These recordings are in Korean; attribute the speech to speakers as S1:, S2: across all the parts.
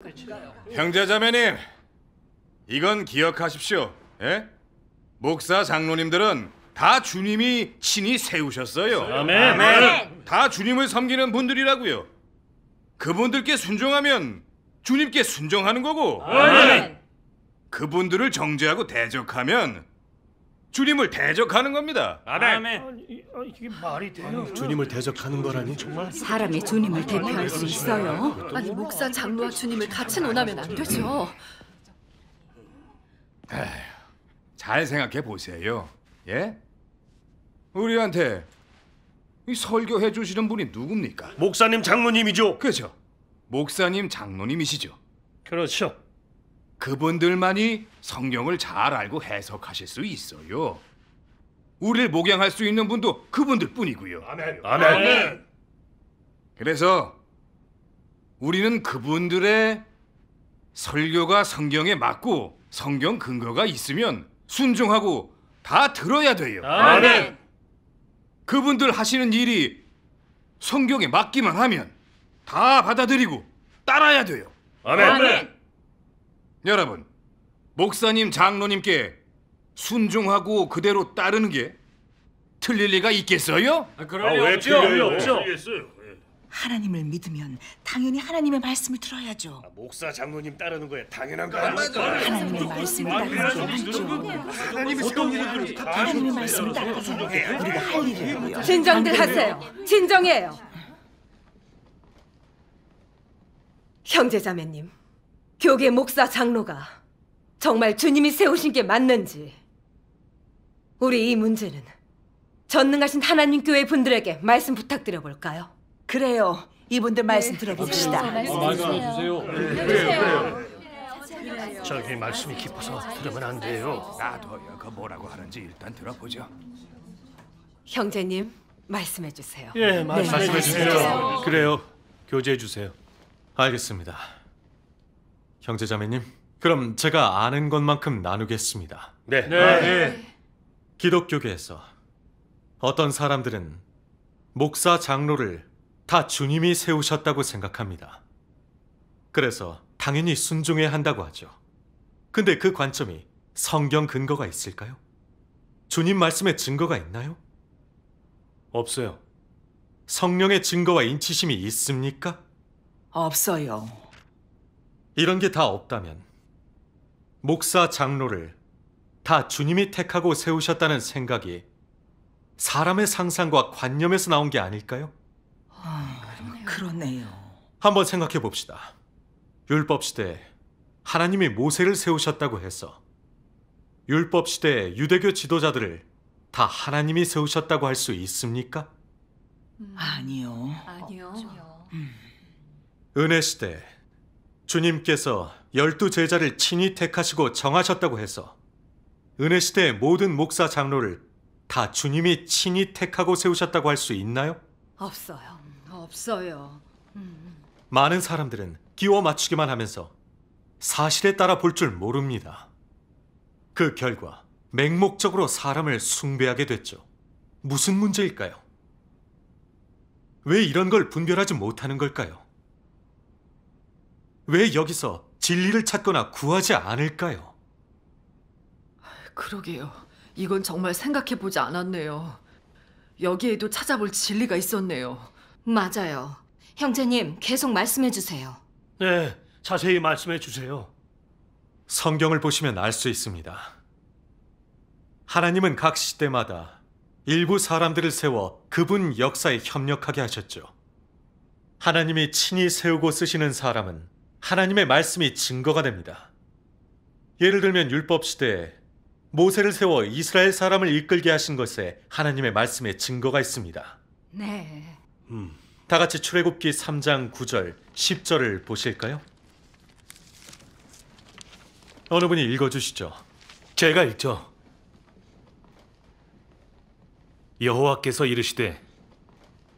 S1: 그렇죠. 형제자매님, 이건 기억하십시오. 예? 목사 장로님들은 다 주님이 친히 세우셨어요. 아멘. 아멘. 다 주님을 섬기는 분들이라고요. 그분들께 순종하면 주님께 순종하는 거고. 아멘. 그분들을 정죄하고 대적하면 주님을 대적하는 겁니다. 아멘. 아멘. 아니, 아니, 이게 말이 돼요? 주님을
S2: 대적하는 거라니 정말
S1: 사람이 주님을 대표할 수 있어요? 아니 목사 장로와 주님을 같이 논하면 안 되죠. 잘 생각해 보세요. 예? 우리한테 이 설교해 주시는 분이 누굽니까? 목사님 장로님이죠. 그렇죠. 목사님 장로님이시죠. 그렇죠. 그분들만이 성경을 잘 알고 해석하실 수 있어요. 우리를 목양할 수 있는 분도 그분들 뿐이고요.
S2: 아멘. 아멘. 아멘.
S1: 그래서 우리는 그분들의 설교가 성경에 맞고 성경 근거가 있으면 순종하고 다 들어야 돼요. 아멘. 그분들 하시는 일이 성경에 맞기만 하면 다 받아들이고 따라야 돼요. 아멘. 아멘. 여러분, 목사님, 장로님께 순종하고 그대로 따르는 게 틀릴 리가 있겠어요? 아, 그럴 리 아, 없죠. 없죠. 예. 하나님을 믿으면 당연히 하나님의 말씀을 들어야죠. 아, 목사 장로님 따르는 거에 당연한 거아니까 하나님의 말씀을 따르죠. 하나님의 어떤 을 하나님의 말씀을 따라서 우리가 할 일이에요. 진정들 하세요. 진정해요. 형제자매님. 교계 목사 장로가 정말 주님이 세우신 게 맞는지 우리 이 문제는 전능하신 하나님 교회 분들에게 말씀 부탁드려 볼까요? 그래요. 이분들 말씀 들어봅시다. 말씀주세요 그래요. 저기 말씀이 깊어서 들으면 안 돼요. 나도요. 그 뭐라고 하는지 일단 들어보죠. 형제님 말씀해 주세요. 예, 말씀해 주세요.
S2: 그래요. 교제해 주세요. 알겠습니다. 형제자매님, 그럼 제가 아는 것만큼 나누겠습니다. 네. 네. 아, 예. 네. 기독교계에서 어떤 사람들은 목사 장로를 다 주님이 세우셨다고 생각합니다. 그래서 당연히 순종해야 한다고 하죠. 근데 그 관점이 성경 근거가 있을까요? 주님 말씀에 증거가 있나요? 없어요. 성령의 증거와 인치심이 있습니까? 없어요. 이런 게 다 없다면 목사 장로를 다 주님이 택하고 세우셨다는 생각이 사람의 상상과 관념에서 나온 게 아닐까요?
S1: 아, 그러네요. 그러네요.
S2: 한번 생각해 봅시다. 율법 시대에 하나님이 모세를 세우셨다고 해서 율법 시대의 유대교 지도자들을 다 하나님이 세우셨다고 할 수 있습니까?
S1: 음, 아니요. 아니요. 음.
S2: 은혜 시대 주님께서 열두 제자를 친히 택하시고 정하셨다고 해서 은혜 시대의 모든 목사 장로를 다 주님이 친히 택하고 세우셨다고 할 수 있나요?
S1: 없어요. 없어요. 음.
S2: 많은 사람들은 끼워 맞추기만 하면서 사실에 따라 볼 줄 모릅니다. 그 결과 맹목적으로 사람을 숭배하게 됐죠. 무슨 문제일까요? 왜 이런 걸 분별하지 못하는 걸까요? 왜 여기서 진리를 찾거나 구하지 않을까요?
S1: 그러게요. 이건 정말 생각해보지 않았네요. 여기에도 찾아볼 진리가 있었네요. 맞아요. 형제님, 계속 말씀해 주세요.
S2: 네, 자세히 말씀해 주세요. 성경을 보시면 알 수 있습니다. 하나님은 각 시대마다 일부 사람들을 세워 그분 역사에 협력하게 하셨죠. 하나님이 친히 세우고 쓰시는 사람은 하나님의 말씀이 증거가 됩니다. 예를 들면 율법 시대에 모세를 세워 이스라엘 사람을 이끌게 하신 것에 하나님의 말씀의 증거가 있습니다.
S1: 네.
S2: 음, 다 같이 출애굽기 3장 9절, 10절을 보실까요? 어느 분이 읽어 주시죠. 제가 읽죠. 여호와께서 이르시되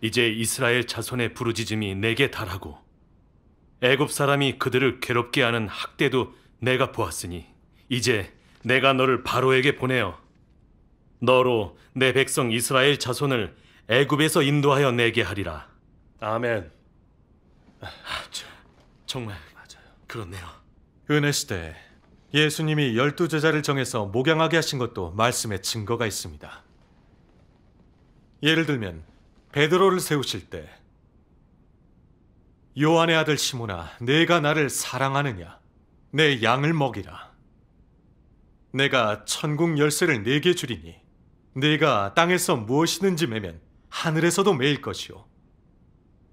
S2: 이제 이스라엘 자손의 부르짖음이 내게 달하고 애굽 사람이 그들을 괴롭게 하는 학대도 내가 보았으니 이제 내가 너를 바로에게 보내어 너로 내 백성 이스라엘 자손을 애굽에서 인도하여 내게 하리라. 아멘. 아, 정말 맞아요. 그렇네요. 은혜 시대 예수님이 열두 제자를 정해서 목양하게 하신 것도 말씀의 증거가 있습니다. 예를 들면 베드로를 세우실 때 요한의 아들 시몬아, 내가 나를 사랑하느냐? 내 양을 먹이라. 내가 천국 열쇠를 네게 주리니 내가 땅에서 무엇이든지 매면 하늘에서도 매일 것이요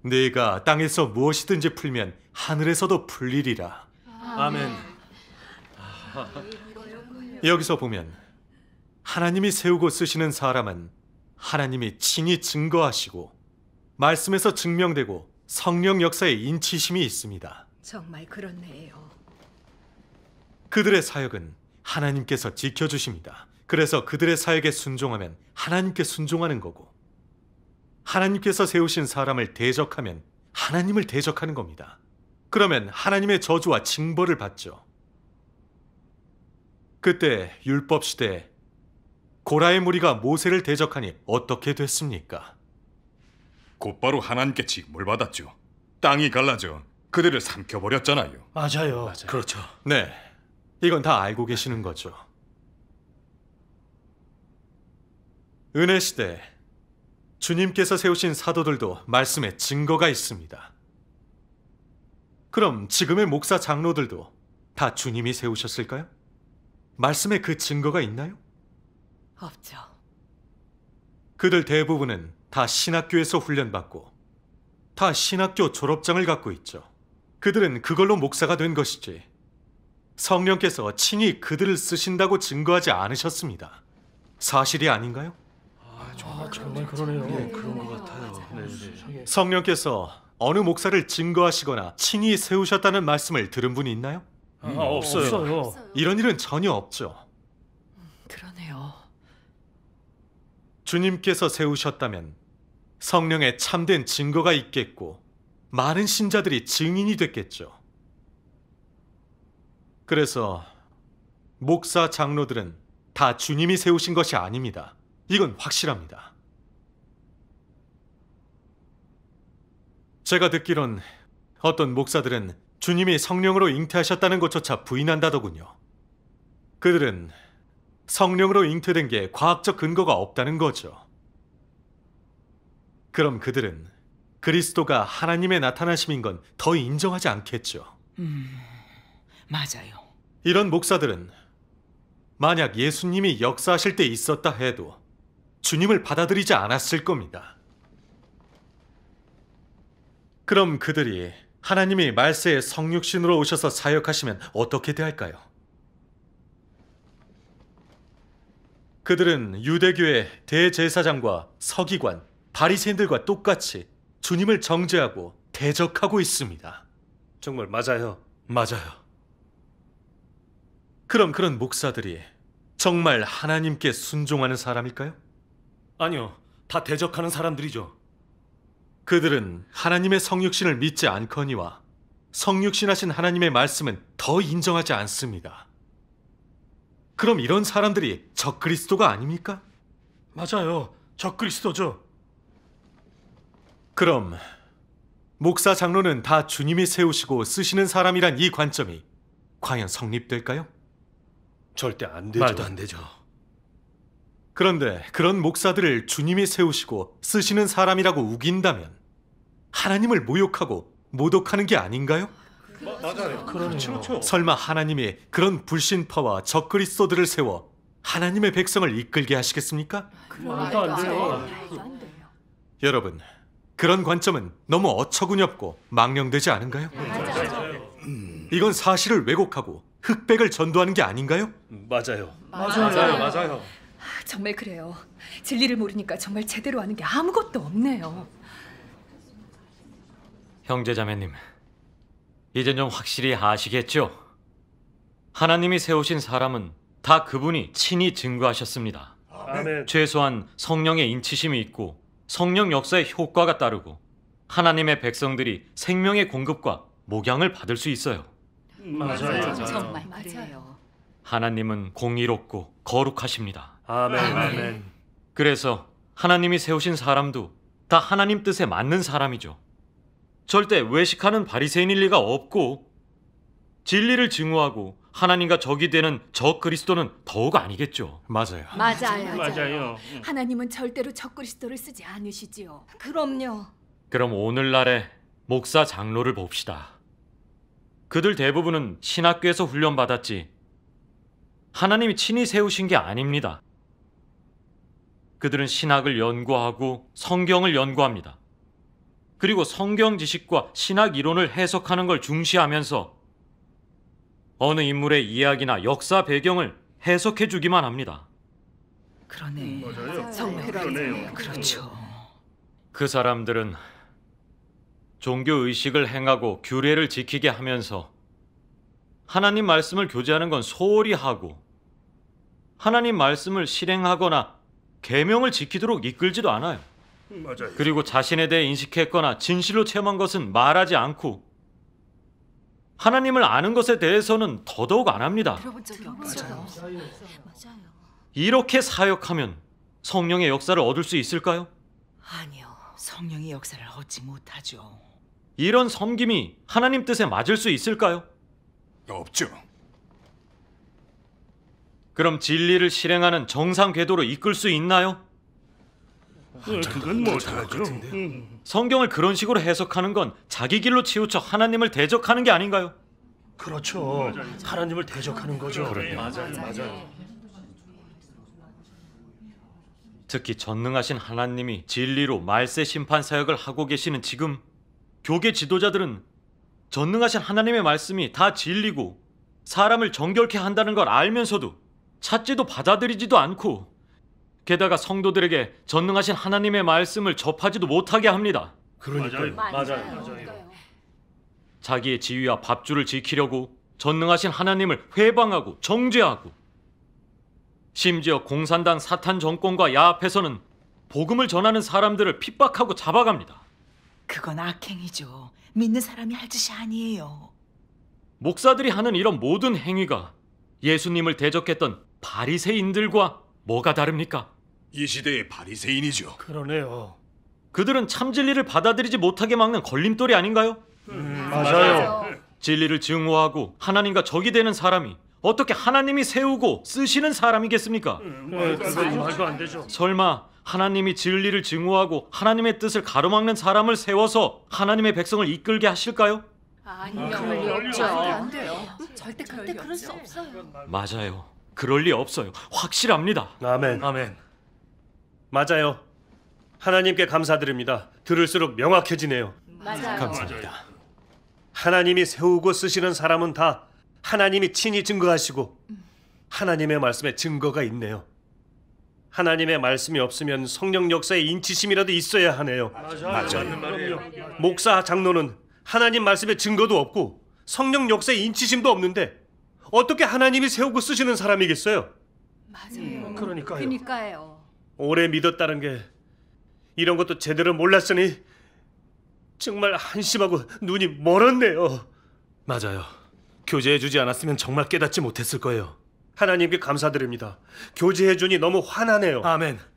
S2: 네가 땅에서 무엇이든지 풀면 하늘에서도 풀리리라. 아멘. 여기서 보면 하나님이 세우고 쓰시는 사람은 하나님이 친히 증거하시고 말씀에서 증명되고 성령 역사에 인치심이 있습니다.
S1: 정말 그렇네요.
S2: 그들의 사역은 하나님께서 지켜주십니다. 그래서 그들의 사역에 순종하면 하나님께 순종하는 거고 하나님께서 세우신 사람을 대적하면 하나님을 대적하는 겁니다. 그러면 하나님의 저주와 징벌을 받죠. 그때 율법 시대에 고라의 무리가 모세를 대적하니 어떻게 됐습니까? 곧바로 하나님께 직물 받았죠. 땅이 갈라져 그들을 삼켜 버렸잖아요. 맞아요. 맞아요. 그렇죠. 네. 이건 다 알고 계시는 거죠. 은혜 시대 주님께서 세우신 사도들도 말씀에 증거가 있습니다. 그럼 지금의 목사 장로들도 다 주님이 세우셨을까요? 말씀에 그 증거가 있나요? 없죠. 그들 대부분은 다 신학교에서 훈련받고 다 신학교 졸업장을 갖고 있죠. 그들은 그걸로 목사가 된 것이지. 성령께서 친히 그들을 쓰신다고 증거하지 않으셨습니다. 사실이 아닌가요? 아, 정말, 아, 정말 그러네요. 네, 그런 것 같아요. 아, 네. 네. 성령께서 어느 목사를 증거하시거나 친히 세우셨다는 말씀을 들은 분이 있나요? 아, 음, 없어요. 없어요. 이런 일은 전혀 없죠. 음,
S1: 그러네요.
S2: 주님께서 세우셨다면 성령에 참된 증거가 있겠고 많은 신자들이 증인이 됐겠죠. 그래서 목사 장로들은 다 주님이 세우신 것이 아닙니다. 이건 확실합니다. 제가 듣기론 어떤 목사들은 주님이 성령으로 잉태하셨다는 것조차 부인한다더군요. 그들은 성령으로 잉태된 게 과학적 근거가 없다는 거죠. 그럼 그들은 그리스도가 하나님의 나타나심인 건 더 인정하지 않겠죠.
S1: 음, 맞아요.
S2: 이런 목사들은 만약 예수님이 역사하실 때 있었다 해도 주님을 받아들이지 않았을 겁니다. 그럼 그들이 하나님이 말세에 성육신으로 오셔서 사역하시면 어떻게 대할까요? 그들은 유대교의 대제사장과 서기관, 바리새인들과 똑같이 주님을 정죄하고 대적하고 있습니다. 정말 맞아요. 맞아요. 그럼 그런 목사들이 정말 하나님께 순종하는 사람일까요? 아니요. 다 대적하는 사람들이죠. 그들은 하나님의 성육신을 믿지 않거니와 성육신하신 하나님의 말씀은 더 인정하지 않습니다. 그럼 이런 사람들이 적그리스도가 아닙니까? 맞아요. 적그리스도죠. 그럼 목사 장로는 다 주님이 세우시고 쓰시는 사람이란 이 관점이 과연 성립될까요? 절대 안 되죠. 말도 안 되죠. 그런데 그런 목사들을 주님이 세우시고 쓰시는 사람이라고 우긴다면 하나님을 모욕하고 모독하는 게 아닌가요? 맞아요. 그렇죠. 그렇죠. 설마 하나님이 그런 불신파와 적그리스도들을 세워 하나님의 백성을 이끌게 하시겠습니까?
S1: 말도 안 돼요.
S2: 여러분, 그런 관점은 너무 어처구니없고 망령되지 않은가요? 음, 음, 이건 사실을 왜곡하고 흑백을 전도하는 게 아닌가요? 음, 맞아요.
S1: 맞아요. 맞아요. 아, 정말 그래요. 진리를 모르니까 정말 제대로 하는 게 아무것도 없네요.
S3: 형제자매님, 이젠 좀 확실히 아시겠죠? 하나님이 세우신 사람은 다 그분이 친히 증거하셨습니다. 아멘. 최소한 성령의 인치심이 있고 성령 역사의 효과가 따르고 하나님의 백성들이 생명의 공급과 목양을 받을 수 있어요.
S1: 음, 맞아요. 맞아요. 정말 맞아요.
S3: 하나님은 공의롭고 거룩하십니다. 아멘. 아멘. 그래서 하나님이 세우신 사람도 다 하나님 뜻에 맞는 사람이죠. 절대 외식하는 바리새인일 리가 없고 진리를 증오하고 하나님과 적이 되는 저 그리스도는 더욱 아니겠죠. 맞아요. 맞아요. 맞아요.
S1: 하나님은 절대로 적 그리스도를 쓰지 않으시지요. 그럼요.
S3: 그럼 오늘날의 목사 장로를 봅시다. 그들 대부분은 신학교에서 훈련받았지 하나님이 친히 세우신 게 아닙니다. 그들은 신학을 연구하고 성경을 연구합니다. 그리고 성경 지식과 신학 이론을 해석하는 걸 중시하면서 어느 인물의 이야기나 역사 배경을 해석해 주기만 합니다.
S1: 그러네. 음, 맞아요. 정말 그러네요. 그렇죠.
S3: 그 사람들은 종교 의식을 행하고 규례를 지키게 하면서 하나님 말씀을 교제하는 건 소홀히 하고 하나님 말씀을 실행하거나 계명을 지키도록 이끌지도 않아요. 맞아요. 그리고 자신에 대해 인식했거나 진실로 체험한 것은 말하지 않고 하나님을 아는 것에 대해서는 더더욱 안 합니다.
S1: 맞아요.
S3: 이렇게 사역하면 성령의 역사를 얻을 수 있을까요?
S1: 아니요. 성령의 역사를 얻지 못하죠.
S3: 이런 섬김이 하나님 뜻에 맞을 수 있을까요? 없죠. 그럼 진리를 실행하는 정상 궤도로 이끌 수 있나요? 예, 그건 못하죠. 뭐 음. 성경을 그런 식으로 해석하는 건 자기 길로 치우쳐 하나님을 대적하는 게 아닌가요? 그렇죠. 음, 하나님을 대적하는 거죠. 그럼요. 그렇죠. 네. 맞아요. 맞아요. 특히 전능하신 하나님이 진리로 말세 심판 사역을 하고 계시는 지금 교계 지도자들은 전능하신 하나님의 말씀이 다 진리고 사람을 정결케 한다는 걸 알면서도 찾지도 받아들이지도 않고 게다가 성도들에게 전능하신 하나님의 말씀을 접하지도 못하게 합니다.
S1: 그러니까요. 맞아요. 맞아요. 맞아요.
S3: 자기의 지위와 밥줄을 지키려고 전능하신 하나님을 회방하고 정죄하고 심지어 공산당 사탄 정권과 야합해서는 복음을 전하는 사람들을 핍박하고 잡아갑니다.
S1: 그건 악행이죠. 믿는 사람이 할 짓이 아니에요.
S3: 목사들이 하는 이런 모든 행위가 예수님을 대적했던 바리새인들과 뭐가 다릅니까? 이 시대의
S1: 바리새인이죠.
S3: 그러네요. 그들은 참 진리를 받아들이지 못하게 막는 걸림돌이 아닌가요?
S2: 음, 맞아요. 맞아요.
S3: 진리를 증오하고 하나님과 적이 되는 사람이 어떻게 하나님이 세우고 쓰시는 사람이겠습니까? 음, 네, 말도 안 되죠. 설마 하나님이 진리를 증오하고 하나님의 뜻을 가로막는 사람을 세워서 하나님의 백성을 이끌게 하실까요?
S1: 아, 아, 아니요. 그럴 안 돼요.
S3: 절대 절대 그럴 수 없어요. 맞아요. 그럴 리 없어요. 확실합니다.
S2: 아멘. 아멘. 맞아요. 하나님께 감사드립니다. 들을수록 명확해지네요.
S1: 맞아요. 감사합니다.
S2: 하나님이 세우고 쓰시는 사람은 다 하나님이 친히 증거하시고 하나님의 말씀에 증거가 있네요. 하나님의 말씀이 없으면 성령 역사의 인치심이라도 있어야 하네요. 맞아요. 맞아요. 목사 장로는 하나님 말씀의 증거도 없고 성령 역사의 인치심도 없는데 어떻게 하나님이 세우고 쓰시는 사람이겠어요?
S1: 맞아요. 그러니까요. 그러니까요.
S2: 오래 믿었다는 게 이런 것도 제대로 몰랐으니 정말 한심하고 눈이 멀었네요. 맞아요. 교제해주지 않았으면 정말 깨닫지 못했을 거예요. 하나님께 감사드립니다. 교제해주니 너무 환하네요. 아멘.